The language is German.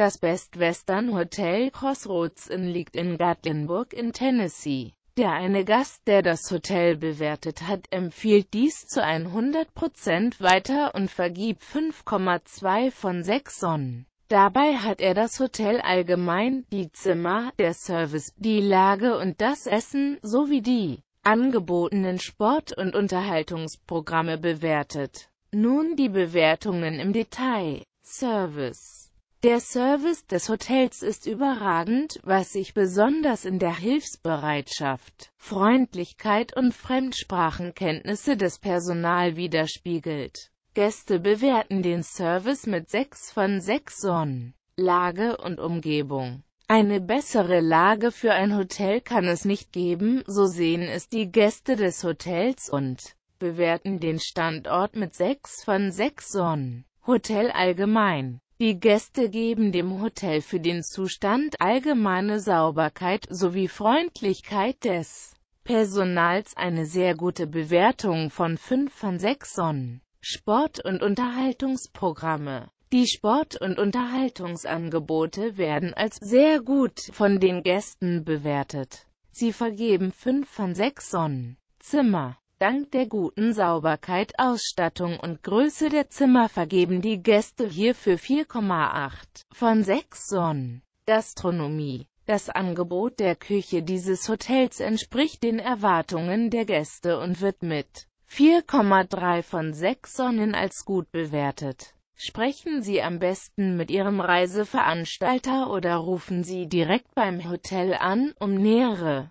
Das Best Western Hotel Crossroads Inn liegt in Gatlinburg in Tennessee. Der eine Gast, der das Hotel bewertet hat, empfiehlt dies zu 100% weiter und vergibt 5,2 von 6 Sonnen. Dabei hat er das Hotel allgemein, die Zimmer, der Service, die Lage und das Essen, sowie die angebotenen Sport- und Unterhaltungsprogramme bewertet. Nun die Bewertungen im Detail. Service der Service des Hotels ist überragend, was sich besonders in der Hilfsbereitschaft, Freundlichkeit und Fremdsprachenkenntnisse des Personal widerspiegelt. Gäste bewerten den Service mit 6 von 6 Sonnen. Lage und Umgebung. Eine bessere Lage für ein Hotel kann es nicht geben, so sehen es die Gäste des Hotels und bewerten den Standort mit 6 von 6 Sonnen. Hotel allgemein. Die Gäste geben dem Hotel für den Zustand allgemeine Sauberkeit sowie Freundlichkeit des Personals eine sehr gute Bewertung von 5 von 6 Sonnen. Sport- und Unterhaltungsprogramme Die Sport- und Unterhaltungsangebote werden als sehr gut von den Gästen bewertet. Sie vergeben 5 von 6 Sonnen. Zimmer Dank der guten Sauberkeit, Ausstattung und Größe der Zimmer vergeben die Gäste hierfür 4,8 von 6 Sonnen. Gastronomie das Angebot der Küche dieses Hotels entspricht den Erwartungen der Gäste und wird mit 4,3 von 6 Sonnen als gut bewertet. Sprechen Sie am besten mit Ihrem Reiseveranstalter oder rufen Sie direkt beim Hotel an, um nähere